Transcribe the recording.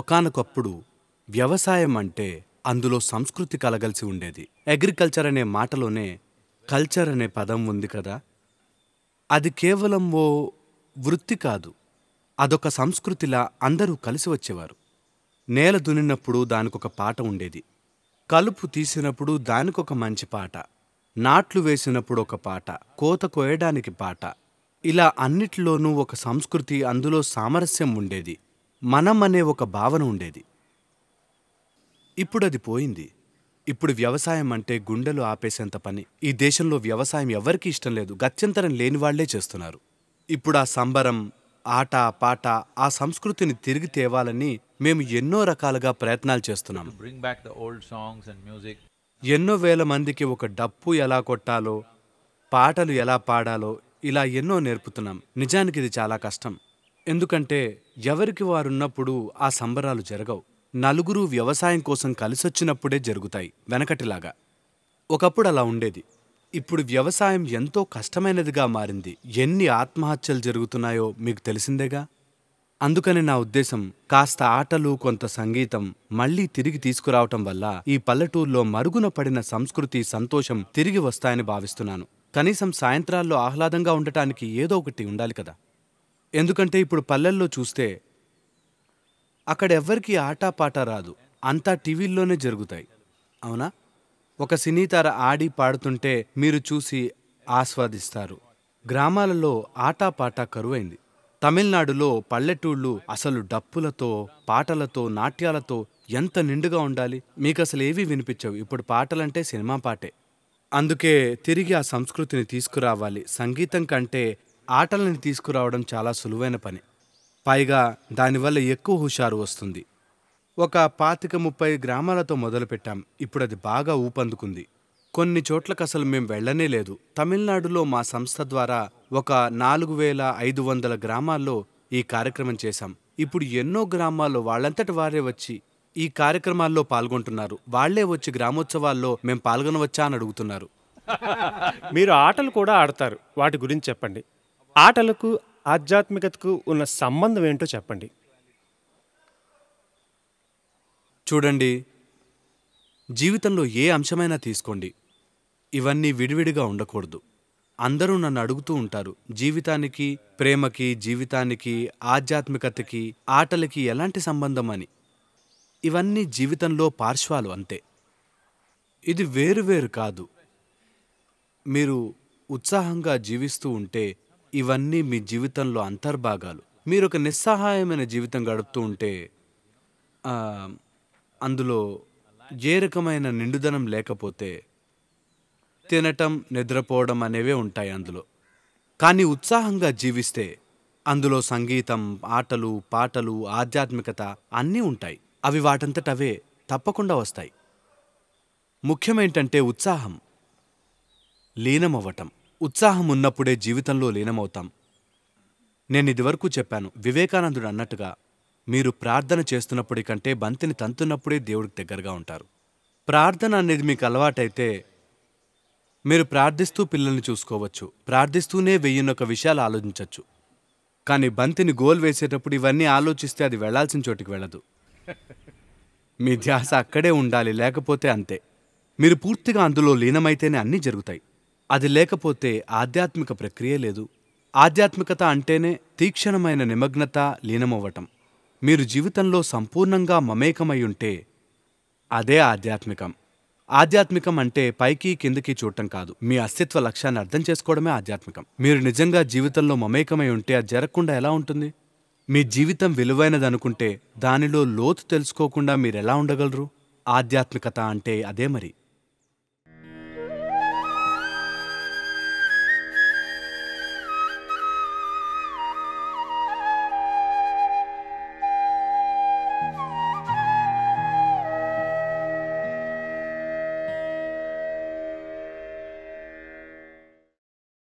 ఒకనకొప్పుడు వ్యవసాయం అంటే అందులో సంస్కృతి కలగలిసి ఉండేది అగ్రికల్చర్ అనే మాటలోనే కల్చర్ అనే పదం ఉంది కదా అది కేవలం ఓ వృత్తి కాదు అదొక సంస్కృతిలా అందరూ కలిసి వచ్చేవారు నేల దున్నినప్పుడు దానికొక పాట ఉండేది కలుపు తీసినప్పుడు దానికొక మంచి పాట నాట్లు వేసినప్పుడు ఒక పాట కోత కోయడానికి పాట ఇలా అన్నిటిలోనూ ఒక సంస్కృతి అందులో సామరస్యం ఉండేది మనం అనే ఒక భావన ఉండేది ఇప్పుడు అది పోయింది ఇప్పుడు వ్యవసాయం అంటే గుండెలు ఆపేసేంత పని ఈ దేశంలో వ్యవసాయం ఎవరికీ ఇష్టం లేదు గత్యంతరం లేని వాళ్లే చేస్తున్నారు ఇప్పుడు ఆ సంబరం ఆట పాట ఆ సంస్కృతిని తిరిగి తేవాలని మేము ఎన్నో రకాలుగా ప్రయత్నాలు చేస్తున్నాం ఎన్నో వేల మందికి ఒక డప్పు ఎలా కొట్టాలో పాటలు ఎలా పాడాలో ఇలా ఎన్నో నేర్పుతున్నాం నిజానికి ఇది చాలా కష్టం ఎందుకంటే ఎవరికి వారున్నప్పుడు ఆ సంబరాలు జరగవు నలుగురు వ్యవసాయం కోసం కలిసొచ్చినప్పుడే జరుగుతాయి వెనకటిలాగా ఒకప్పుడు అలా ఉండేది ఇప్పుడు వ్యవసాయం ఎంతో కష్టమైనదిగా మారింది ఎన్ని ఆత్మహత్యలు జరుగుతున్నాయో మీకు తెలిసిందేగా అందుకని నా ఉద్దేశం కాస్త ఆటలు కొంత సంగీతం మళ్లీ తిరిగి తీసుకురావటం వల్ల ఈ పల్లెటూర్లో మరుగున పడిన సంస్కృతి సంతోషం తిరిగి వస్తాయని భావిస్తున్నాను కనీసం సాయంత్రాల్లో ఆహ్లాదంగా ఉండటానికి ఏదో ఒకటి ఉండాలి కదా ఎందుకంటే ఇప్పుడు పల్లెల్లో చూస్తే అక్కడ ఎవ్వరికి ఆటపాట రాదు అంతా టీవీల్లోనే జరుగుతాయి అవునా ఒక సినీతార ఆడి పాడుతుంటే మీరు చూసి ఆస్వాదిస్తారు గ్రామాలలో ఆటాపాట కరువైంది తమిళనాడులో పల్లెటూళ్ళు అసలు డప్పులతో పాటలతో నాట్యాలతో ఎంత నిండుగా ఉండాలి మీకు అసలు ఏవి వినిపించవు ఇప్పుడు పాటలంటే సినిమా పాటే అందుకే తిరిగి ఆ సంస్కృతిని తీసుకురావాలి సంగీతం కంటే ఆటలని తీసుకురావడం చాలా సులువైన పని పైగా దానివల్ల ఎక్కువ హుషారు వస్తుంది ఒక పాతిక ముప్పై గ్రామాలతో మొదలుపెట్టాం ఇప్పుడు అది బాగా ఊపందుకుంది కొన్ని చోట్లకు అసలు మేము వెళ్ళనే లేదు తమిళనాడులో మా సంస్థ ద్వారా ఒక నాలుగు వేల ఐదు వందల గ్రామాల్లో ఈ కార్యక్రమం చేశాం ఇప్పుడు ఎన్నో గ్రామాల్లో వాళ్ళంతటి వారే వచ్చి ఈ కార్యక్రమాల్లో పాల్గొంటున్నారు వాళ్లే వచ్చి గ్రామోత్సవాల్లో మేము పాల్గొనవచ్చా అని అడుగుతున్నారు మీరు ఆటలు కూడా ఆడతారు వాటి గురించి చెప్పండి ఆటలకు ఆధ్యాత్మికతకు ఉన్న సంబంధం ఏంటో చెప్పండి చూడండి జీవితంలో ఏ అంశమైనా తీసుకోండి ఇవన్నీ విడివిడిగా ఉండకూడదు అందరూ నన్ను అడుగుతూ ఉంటారు జీవితానికి ప్రేమకి జీవితానికి ఆధ్యాత్మికతకి ఆటలకి ఎలాంటి సంబంధం అని ఇవన్నీ జీవితంలో పార్శ్వాలు అంతే ఇది వేరు వేరు కాదు మీరు ఉత్సాహంగా జీవిస్తూ ఉంటే ఇవన్నీ మీ జీవితంలో అంతర్భాగాలు మీరు ఒక నిస్సహాయమైన జీవితం గడుపుతూ ఉంటే అందులో ఏ రకమైన నిండుదనం లేకపోతే తినటం నిద్రపోవడం అనేవే ఉంటాయి అందులో కానీ ఉత్సాహంగా జీవిస్తే అందులో సంగీతం ఆటలు పాటలు ఆధ్యాత్మికత అన్నీ ఉంటాయి అవి వాటంతటవే తప్పకుండా వస్తాయి ముఖ్యమేంటంటే ఉత్సాహం లీనమవ్వటం ఉత్సాహం ఉన్నప్పుడే జీవితంలో లీనమవుతాం నేను ఇదివరకు చెప్పాను వివేకానందుడు అన్నట్టుగా మీరు ప్రార్థన చేస్తున్నప్పటికంటే కంటే బంతిని తంతున్నప్పుడే దేవుడికి దగ్గరగా ఉంటారు ప్రార్థన అనేది మీకు అలవాటైతే మీరు ప్రార్థిస్తూ పిల్లల్ని చూసుకోవచ్చు ప్రార్థిస్తూనే వెయ్యినొక విషయాలు ఆలోచించవచ్చు కానీ బంతిని గోల్ వేసేటప్పుడు ఇవన్నీ ఆలోచిస్తే అది వెళ్లాల్సిన చోటికి వెళ్ళదు మీ ధ్యాస అక్కడే ఉండాలి లేకపోతే అంతే మీరు పూర్తిగా అందులో లీనమైతేనే అన్నీ జరుగుతాయి అది లేకపోతే ఆధ్యాత్మిక ప్రక్రియ లేదు ఆధ్యాత్మికత అంటేనే తీక్షణమైన నిమగ్నత లీనమవ్వటం మీరు జీవితంలో సంపూర్ణంగా మమేకమై ఉంటే అదే ఆధ్యాత్మికం ఆధ్యాత్మికం అంటే పైకి కిందకి చూడటం కాదు మీ అస్తిత్వ లక్ష్యాన్ని అర్థం చేసుకోవడమే ఆధ్యాత్మికం మీరు నిజంగా జీవితంలో మమేకమై ఉంటే అది జరగకుండా ఎలా ఉంటుంది మీ జీవితం విలువైనదనుకుంటే దానిలో లోతు తెలుసుకోకుండా మీరెలా ఉండగలరు ఆధ్యాత్మికత అంటే అదే మరి